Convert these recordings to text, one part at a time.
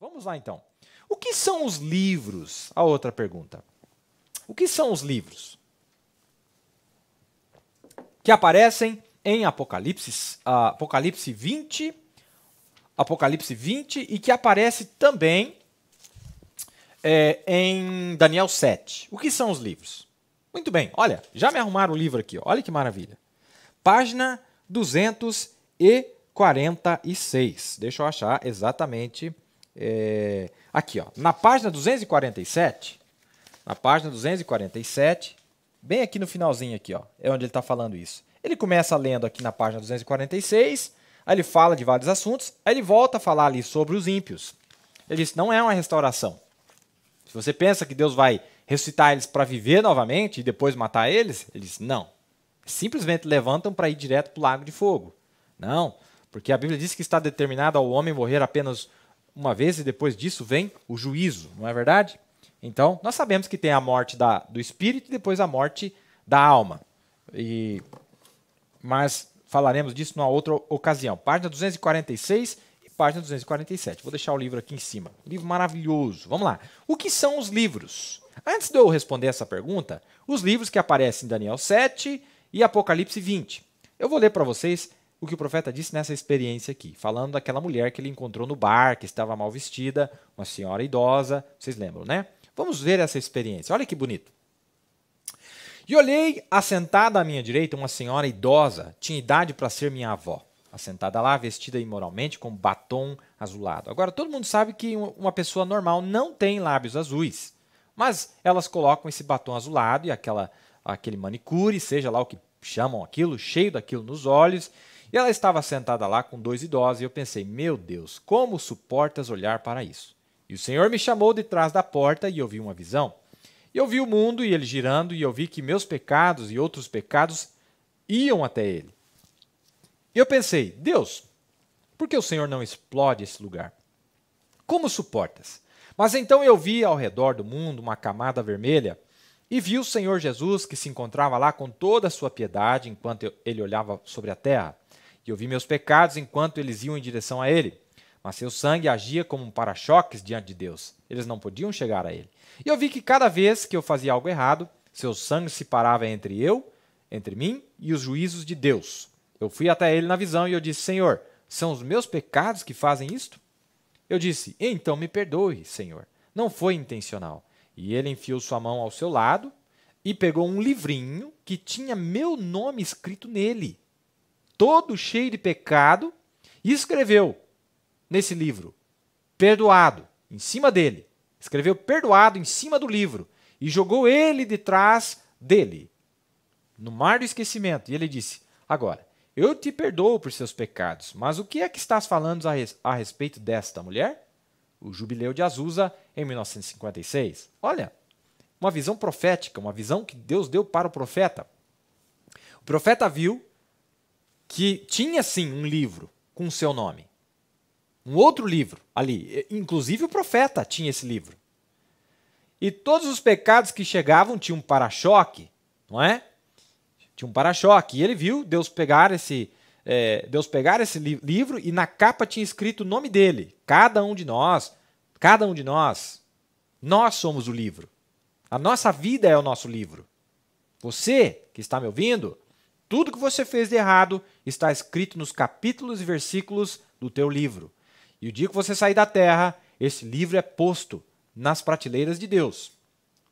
Vamos lá então. O que são os livros? A outra pergunta. O que são os livros? Que aparecem em Apocalipse, ah, Apocalipse 20, Apocalipse 20 e que aparece também é, em Daniel 7. O que são os livros? Muito bem, olha, já me arrumaram o livro aqui, olha que maravilha. Página 246. Deixa eu achar exatamente é, aqui, ó, na página 247, na página 247, bem aqui no finalzinho aqui, ó, é onde ele está falando isso. Ele começa lendo aqui na página 246, aí ele fala de vários assuntos, aí ele volta a falar ali sobre os ímpios. Ele disse, não é uma restauração. Se você pensa que Deus vai ressuscitar eles para viver novamente e depois matar eles, ele diz, não. Simplesmente levantam para ir direto para o lago de fogo. Não, porque a Bíblia diz que está determinado ao homem morrer apenas uma vez e depois disso vem o juízo, não é verdade? Então, nós sabemos que tem a morte da, do espírito e depois a morte da alma. E, mas falaremos disso numa outra ocasião. Página 246 e página 247. Vou deixar o livro aqui em cima. Livro maravilhoso. Vamos lá. O que são os livros? Antes de eu responder essa pergunta, os livros que aparecem em Daniel 7 e Apocalipse 20. Eu vou ler para vocês o que o profeta disse nessa experiência aqui, falando daquela mulher que ele encontrou no bar, que estava mal vestida, uma senhora idosa, vocês lembram, né? Vamos ver essa experiência. Olha que bonito. E olhei, assentada à minha direita, uma senhora idosa, tinha idade para ser minha avó, assentada lá, vestida imoralmente, com batom azulado. Agora, todo mundo sabe que uma pessoa normal não tem lábios azuis, mas elas colocam esse batom azulado e aquela, aquele manicure, seja lá o que chamam aquilo, cheio daquilo nos olhos, e ela estava sentada lá com dois idosos e eu pensei: meu Deus, como suportas olhar para isso? E o Senhor me chamou de trás da porta e eu vi uma visão. E eu vi o mundo e ele girando, e eu vi que meus pecados e outros pecados iam até ele. E eu pensei: Deus, por que o Senhor não explode esse lugar? Como suportas? Mas então eu vi ao redor do mundo uma camada vermelha e vi o Senhor Jesus que se encontrava lá com toda a sua piedade enquanto ele olhava sobre a terra e eu vi meus pecados enquanto eles iam em direção a ele. Mas seu sangue agia como um para-choques diante de Deus. Eles não podiam chegar a ele. E eu vi que cada vez que eu fazia algo errado, seu sangue se parava entre eu, entre mim e os juízos de Deus. Eu fui até ele na visão e eu disse: Senhor, são os meus pecados que fazem isto? Eu disse: Então me perdoe, Senhor. Não foi intencional. E ele enfiou sua mão ao seu lado e pegou um livrinho que tinha meu nome escrito nele todo cheio de pecado, e escreveu nesse livro, perdoado, em cima dele. Escreveu perdoado em cima do livro e jogou ele de trás dele, no mar do esquecimento. E ele disse: Agora, eu te perdoo por seus pecados, mas o que é que estás falando a, res a respeito desta mulher? O jubileu de Azusa em 1956. Olha, uma visão profética, uma visão que Deus deu para o profeta. O profeta viu que tinha sim um livro com seu nome. Um outro livro ali. Inclusive o profeta tinha esse livro. E todos os pecados que chegavam tinham um para-choque, não é? Tinha um para-choque. E ele viu Deus pegar esse, é, Deus pegar esse li livro e na capa tinha escrito o nome dele. Cada um de nós, cada um de nós, nós somos o livro. A nossa vida é o nosso livro. Você que está me ouvindo, tudo que você fez de errado está escrito nos capítulos e versículos do teu livro. E o dia que você sair da terra, esse livro é posto nas prateleiras de Deus.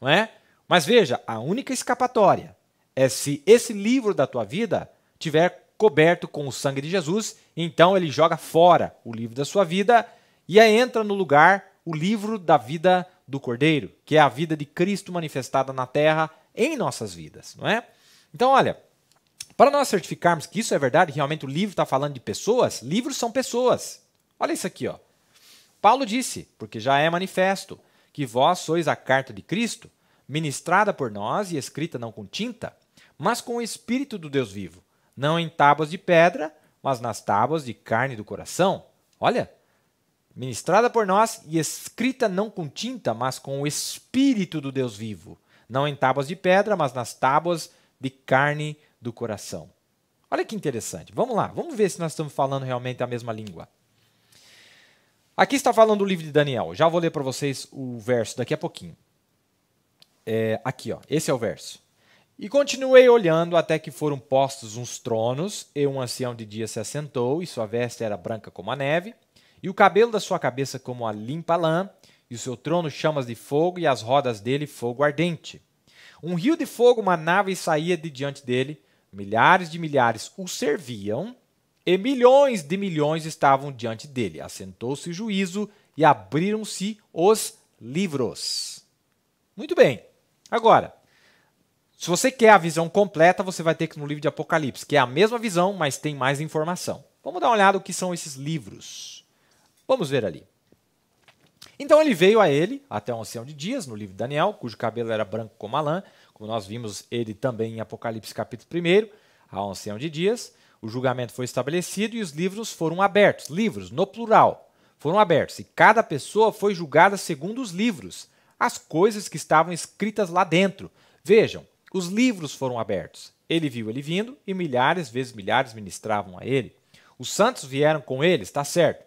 Não é? Mas veja, a única escapatória é se esse livro da tua vida tiver coberto com o sangue de Jesus, então ele joga fora o livro da sua vida e aí entra no lugar o livro da vida do Cordeiro, que é a vida de Cristo manifestada na terra em nossas vidas, não é? Então, olha, para nós certificarmos que isso é verdade, realmente o livro está falando de pessoas, livros são pessoas. Olha isso aqui, ó. Paulo disse, porque já é manifesto, que vós sois a carta de Cristo, ministrada por nós e escrita não com tinta, mas com o Espírito do Deus vivo, não em tábuas de pedra, mas nas tábuas de carne do coração. Olha, ministrada por nós e escrita não com tinta, mas com o Espírito do Deus vivo, não em tábuas de pedra, mas nas tábuas de carne do do coração. Olha que interessante. Vamos lá, vamos ver se nós estamos falando realmente a mesma língua. Aqui está falando o livro de Daniel. Já vou ler para vocês o verso daqui a pouquinho. É, aqui, ó, esse é o verso. E continuei olhando até que foram postos uns tronos, e um ancião de dia se assentou, e sua veste era branca como a neve, e o cabelo da sua cabeça como a limpa lã, e o seu trono chamas de fogo, e as rodas dele fogo ardente. Um rio de fogo, uma nave saía de diante dele, Milhares de milhares o serviam e milhões de milhões estavam diante dele. Assentou-se o juízo e abriram-se os livros. Muito bem. Agora, se você quer a visão completa, você vai ter que ir no livro de Apocalipse, que é a mesma visão, mas tem mais informação. Vamos dar uma olhada o que são esses livros. Vamos ver ali. Então ele veio a ele, até um ancião de dias, no livro de Daniel, cujo cabelo era branco como a lã, nós vimos ele também em Apocalipse capítulo 1, há um ancião de dias, o julgamento foi estabelecido e os livros foram abertos, livros no plural, foram abertos, e cada pessoa foi julgada segundo os livros, as coisas que estavam escritas lá dentro. Vejam, os livros foram abertos. Ele viu ele vindo e milhares vezes milhares ministravam a ele. Os santos vieram com ele, está certo,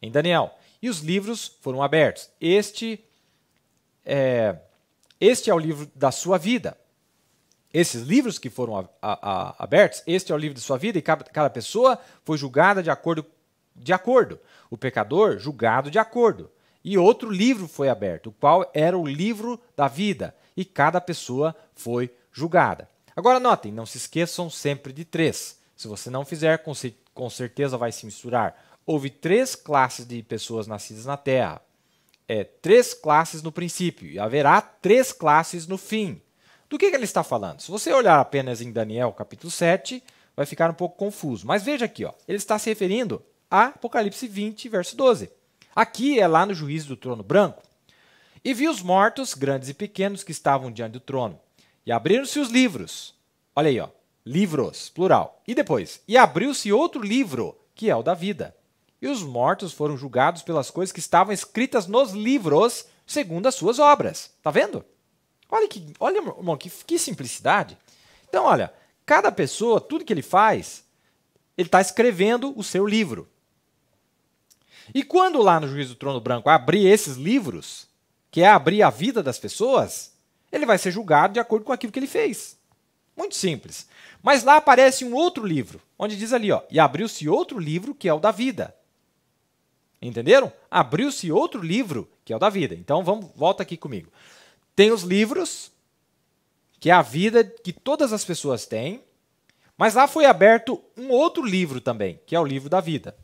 em Daniel. E os livros foram abertos. Este é, este é o livro da sua vida. Esses livros que foram a, a, a, abertos, este é o livro da sua vida, e cada, cada pessoa foi julgada de acordo, de acordo. O pecador, julgado de acordo. E outro livro foi aberto, o qual era o livro da vida, e cada pessoa foi julgada. Agora notem, não se esqueçam sempre de três. Se você não fizer, com, com certeza vai se misturar. Houve três classes de pessoas nascidas na terra é, três classes no princípio e haverá três classes no fim. Do que, que ele está falando? Se você olhar apenas em Daniel capítulo 7, vai ficar um pouco confuso. Mas veja aqui, ó, ele está se referindo a Apocalipse 20, verso 12. Aqui é lá no juízo do trono branco. E vi os mortos, grandes e pequenos, que estavam diante do trono. E abriram-se os livros. Olha aí, ó, livros, plural. E depois, e abriu-se outro livro, que é o da vida. E os mortos foram julgados pelas coisas que estavam escritas nos livros, segundo as suas obras. Tá vendo? Olha que, olha, irmão, que, que simplicidade. Então, olha, cada pessoa, tudo que ele faz, ele está escrevendo o seu livro. E quando lá no juízo do trono branco abrir esses livros, que é abrir a vida das pessoas, ele vai ser julgado de acordo com aquilo que ele fez. Muito simples. Mas lá aparece um outro livro, onde diz ali, ó, e abriu-se outro livro que é o da vida. Entenderam? Abriu-se outro livro, que é o da vida. Então vamos, volta aqui comigo. Tem os livros, que é a vida que todas as pessoas têm, mas lá foi aberto um outro livro também, que é o livro da vida.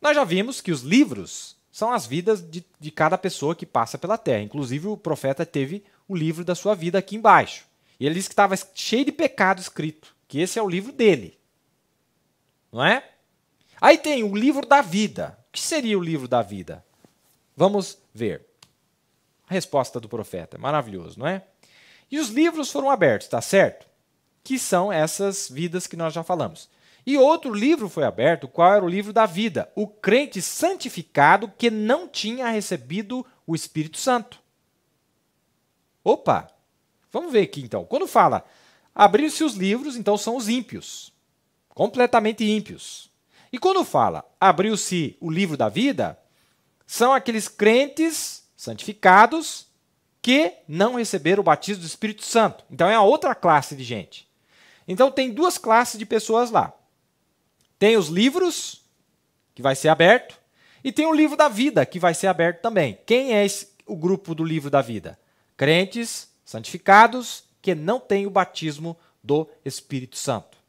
Nós já vimos que os livros são as vidas de, de cada pessoa que passa pela terra. Inclusive, o profeta teve o livro da sua vida aqui embaixo. E ele disse que estava cheio de pecado escrito, que esse é o livro dele. Não é? Aí tem o livro da vida, o que seria o livro da vida? Vamos ver. A resposta do profeta. Maravilhoso, não é? E os livros foram abertos, tá certo? Que são essas vidas que nós já falamos. E outro livro foi aberto, qual era o livro da vida? O crente santificado que não tinha recebido o Espírito Santo. Opa! Vamos ver aqui então. Quando fala abrir-se os livros, então são os ímpios. Completamente ímpios. E quando fala abriu-se o livro da vida, são aqueles crentes santificados que não receberam o batismo do Espírito Santo. Então é a outra classe de gente. Então tem duas classes de pessoas lá. Tem os livros que vai ser aberto e tem o livro da vida que vai ser aberto também. Quem é esse, o grupo do livro da vida? Crentes santificados que não têm o batismo do Espírito Santo.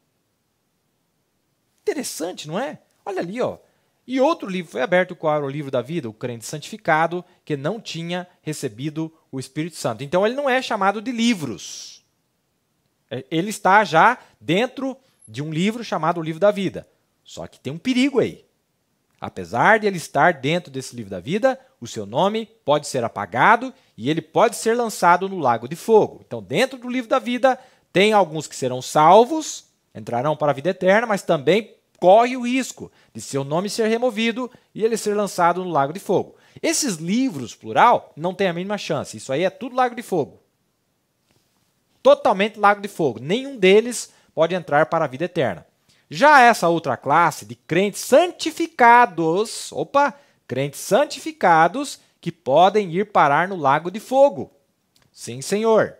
Interessante, não é? Olha ali, ó. E outro livro foi aberto, qual era o livro da vida? O crente santificado, que não tinha recebido o Espírito Santo. Então ele não é chamado de livros. É, ele está já dentro de um livro chamado o Livro da Vida. Só que tem um perigo aí. Apesar de ele estar dentro desse livro da vida, o seu nome pode ser apagado e ele pode ser lançado no lago de fogo. Então, dentro do livro da vida, tem alguns que serão salvos Entrarão para a vida eterna, mas também corre o risco de seu nome ser removido e ele ser lançado no lago de fogo. Esses livros, plural, não tem a mínima chance. Isso aí é tudo lago de fogo. Totalmente lago de fogo. Nenhum deles pode entrar para a vida eterna. Já essa outra classe de crentes santificados, opa, crentes santificados que podem ir parar no lago de fogo. Sim, Senhor.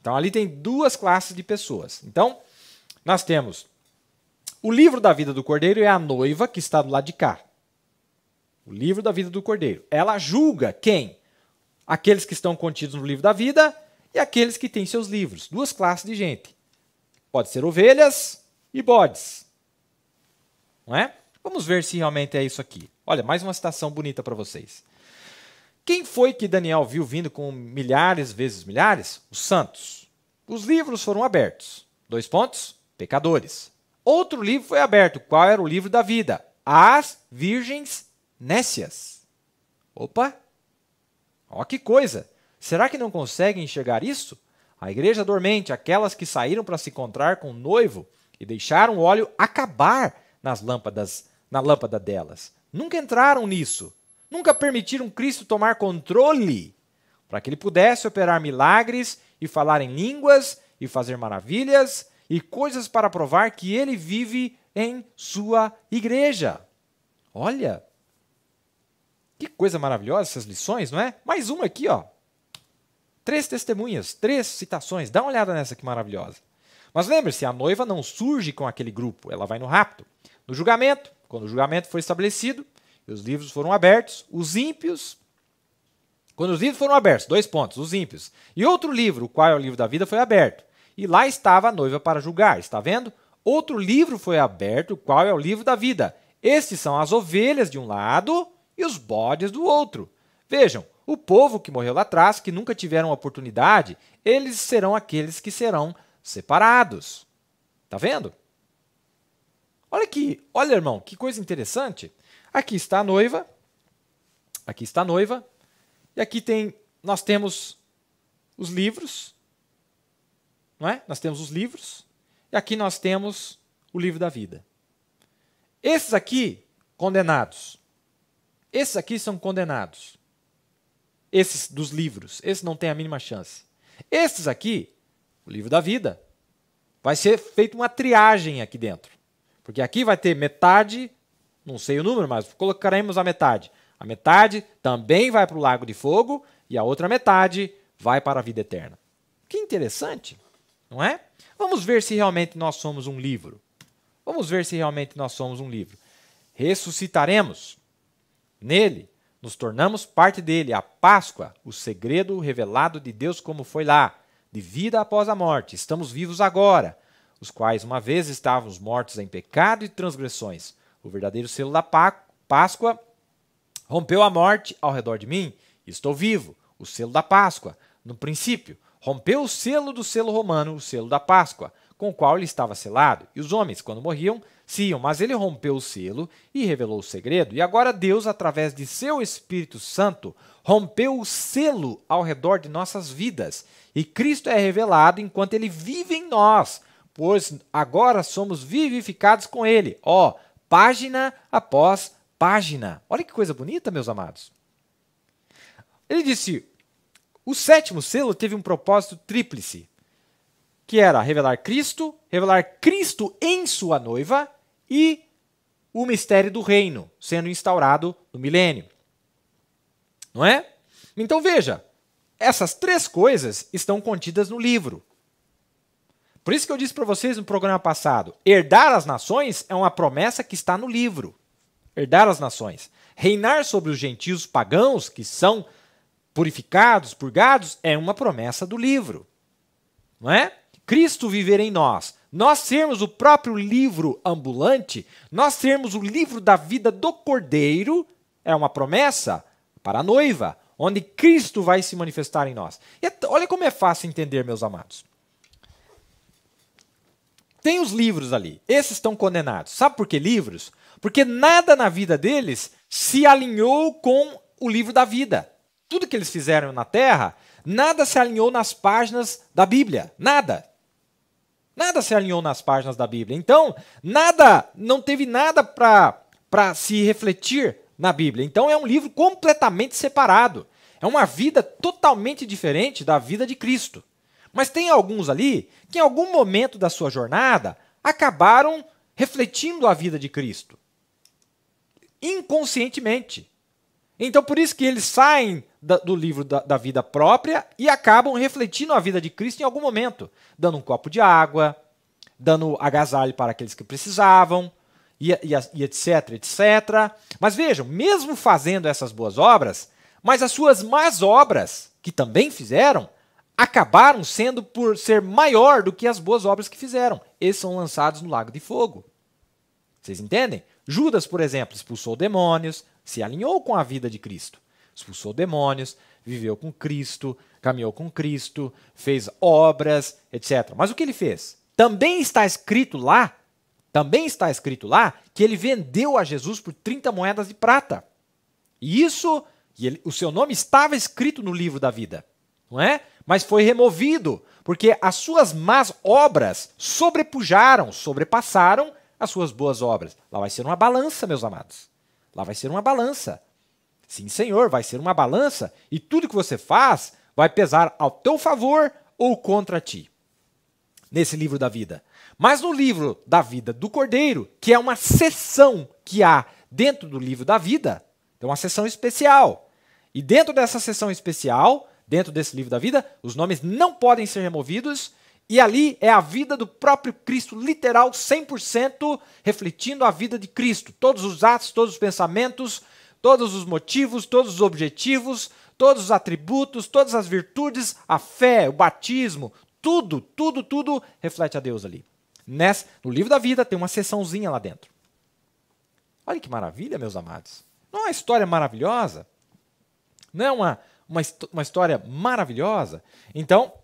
Então ali tem duas classes de pessoas. Então, nós temos o livro da vida do cordeiro é a noiva que está do lado de cá. O livro da vida do cordeiro. Ela julga quem? Aqueles que estão contidos no livro da vida e aqueles que têm seus livros. Duas classes de gente. Pode ser ovelhas e bodes. Não é? Vamos ver se realmente é isso aqui. Olha, mais uma citação bonita para vocês. Quem foi que Daniel viu vindo com milhares vezes milhares? Os santos. Os livros foram abertos. Dois pontos pecadores. Outro livro foi aberto. Qual era o livro da vida? As Virgens Nécias. Opa! Ó que coisa! Será que não conseguem enxergar isso? A igreja dormente, aquelas que saíram para se encontrar com o noivo e deixaram o óleo acabar nas lâmpadas, na lâmpada delas. Nunca entraram nisso. Nunca permitiram Cristo tomar controle para que ele pudesse operar milagres e falar em línguas e fazer maravilhas e coisas para provar que ele vive em sua igreja. Olha, que coisa maravilhosa essas lições, não é? Mais uma aqui, ó. Três testemunhas, três citações. Dá uma olhada nessa que maravilhosa. Mas lembre-se, a noiva não surge com aquele grupo, ela vai no rapto. No julgamento, quando o julgamento foi estabelecido e os livros foram abertos, os ímpios. Quando os livros foram abertos, dois pontos, os ímpios. E outro livro, o qual é o livro da vida, foi aberto e lá estava a noiva para julgar, está vendo? Outro livro foi aberto, qual é o livro da vida. Estes são as ovelhas de um lado e os bodes do outro. Vejam, o povo que morreu lá atrás, que nunca tiveram oportunidade, eles serão aqueles que serão separados. está vendo? Olha aqui, olha irmão, que coisa interessante. Aqui está a noiva, aqui está a noiva, e aqui tem nós temos os livros, não é? Nós temos os livros, e aqui nós temos o livro da vida. Esses aqui, condenados. Esses aqui são condenados. Esses dos livros. esses não têm a mínima chance. Esses aqui, o livro da vida. Vai ser feita uma triagem aqui dentro. Porque aqui vai ter metade, não sei o número, mas colocaremos a metade. A metade também vai para o lago de fogo e a outra metade vai para a vida eterna. Que interessante! não é? Vamos ver se realmente nós somos um livro. Vamos ver se realmente nós somos um livro. Ressuscitaremos nele, nos tornamos parte dele, a Páscoa, o segredo revelado de Deus como foi lá, de vida após a morte. Estamos vivos agora, os quais uma vez estávamos mortos em pecado e transgressões. O verdadeiro selo da Páscoa rompeu a morte ao redor de mim. Estou vivo, o selo da Páscoa, no princípio rompeu o selo do selo romano, o selo da Páscoa, com o qual ele estava selado. E os homens, quando morriam, se iam, mas ele rompeu o selo e revelou o segredo. E agora Deus, através de seu Espírito Santo, rompeu o selo ao redor de nossas vidas. E Cristo é revelado enquanto ele vive em nós, pois agora somos vivificados com ele. Ó, oh, página após página. Olha que coisa bonita, meus amados. Ele disse: o sétimo selo teve um propósito tríplice, que era revelar Cristo, revelar Cristo em sua noiva e o mistério do reino sendo instaurado no milênio. Não é? Então veja, essas três coisas estão contidas no livro. Por isso que eu disse para vocês no programa passado: herdar as nações é uma promessa que está no livro. Herdar as nações. Reinar sobre os gentios pagãos, que são purificados, purgados, é uma promessa do livro. Não é? Cristo viver em nós, nós sermos o próprio livro ambulante, nós sermos o livro da vida do Cordeiro, é uma promessa para a noiva, onde Cristo vai se manifestar em nós. E é olha como é fácil entender, meus amados. Tem os livros ali, esses estão condenados. Sabe por que livros? Porque nada na vida deles se alinhou com o livro da vida tudo que eles fizeram na terra, nada se alinhou nas páginas da Bíblia. Nada. Nada se alinhou nas páginas da Bíblia. Então, nada, não teve nada para se refletir na Bíblia. Então, é um livro completamente separado. É uma vida totalmente diferente da vida de Cristo. Mas tem alguns ali que, em algum momento da sua jornada, acabaram refletindo a vida de Cristo inconscientemente. Então, por isso que eles saem do livro da, da vida própria e acabam refletindo a vida de Cristo em algum momento, dando um copo de água, dando agasalho para aqueles que precisavam, e, e, e, etc, etc. Mas vejam, mesmo fazendo essas boas obras, mas as suas más obras, que também fizeram, acabaram sendo por ser maior do que as boas obras que fizeram. Eles são lançados no lago de fogo. Vocês entendem? Judas, por exemplo, expulsou demônios, se alinhou com a vida de Cristo. Expulsou demônios, viveu com Cristo, caminhou com Cristo, fez obras, etc. Mas o que ele fez? Também está escrito lá, também está escrito lá, que ele vendeu a Jesus por 30 moedas de prata. E isso, e ele, o seu nome estava escrito no livro da vida, não é? Mas foi removido, porque as suas más obras sobrepujaram, sobrepassaram as suas boas obras. Lá vai ser uma balança, meus amados. Lá vai ser uma balança. Sim, senhor, vai ser uma balança e tudo que você faz vai pesar ao teu favor ou contra ti. Nesse livro da vida. Mas no livro da vida do Cordeiro, que é uma sessão que há dentro do livro da vida, então é uma sessão especial. E dentro dessa sessão especial, dentro desse livro da vida, os nomes não podem ser removidos e ali é a vida do próprio Cristo, literal, 100%, refletindo a vida de Cristo. Todos os atos, todos os pensamentos, todos os motivos, todos os objetivos, todos os atributos, todas as virtudes, a fé, o batismo, tudo, tudo, tudo reflete a Deus ali. Nessa, no livro da vida tem uma seçãozinha lá dentro. Olha que maravilha, meus amados. Não é uma história maravilhosa? Não é uma, uma, uma história maravilhosa? Então,